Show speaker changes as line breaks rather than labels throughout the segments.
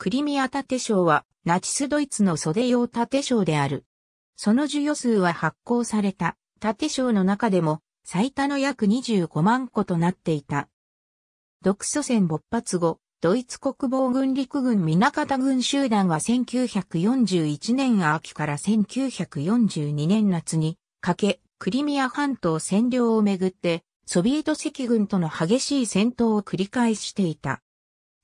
クリミア盾章はナチスドイツの袖用盾章である。その授与数は発行された盾章の中でも最多の約25万個となっていた。独ソ戦勃発後、ドイツ国防軍陸軍南方軍集団は1941年秋から1942年夏にかけ、クリミア半島占領をめぐって、ソビエト赤軍との激しい戦闘を繰り返していた。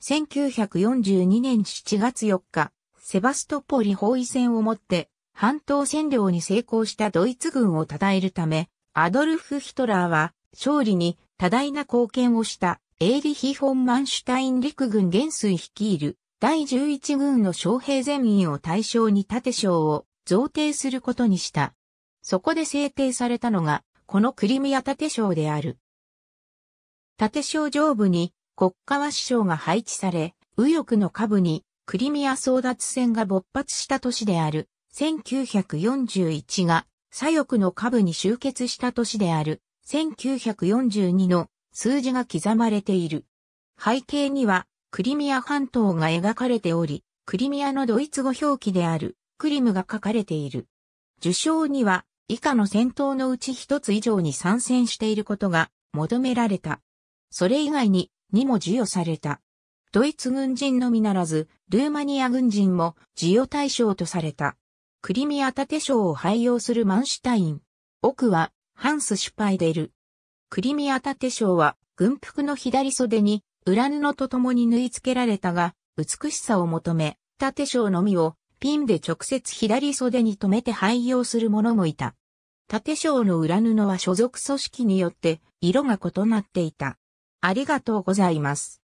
1942年7月4日、セバストポリ包囲戦をもって、半島占領に成功したドイツ軍を称えるため、アドルフ・ヒトラーは、勝利に多大な貢献をした、エーリヒ・フォン・マンシュタイン陸軍元帥率いる、第11軍の将兵全員を対象に盾章を贈呈することにした。そこで制定されたのが、このクリミア盾章である。盾章上部に、国家は首相が配置され、右翼の下部にクリミア争奪戦が勃発した年である1941が左翼の下部に集結した年である1942の数字が刻まれている。背景にはクリミア半島が描かれており、クリミアのドイツ語表記であるクリムが書かれている。受賞には以下の戦闘のうち一つ以上に参戦していることが求められた。それ以外ににも授与された。ドイツ軍人のみならず、ルーマニア軍人も授与対象とされた。クリミア盾賞を廃用するマンシュタイン。奥は、ハンス・シュパイデル。クリミア盾賞は、軍服の左袖に、裏布と共に縫い付けられたが、美しさを求め、盾賞のみを、ピンで直接左袖に留めて廃用する者もいた。盾賞の裏布は所属組織によって色が異なっていた。ありがとうございます。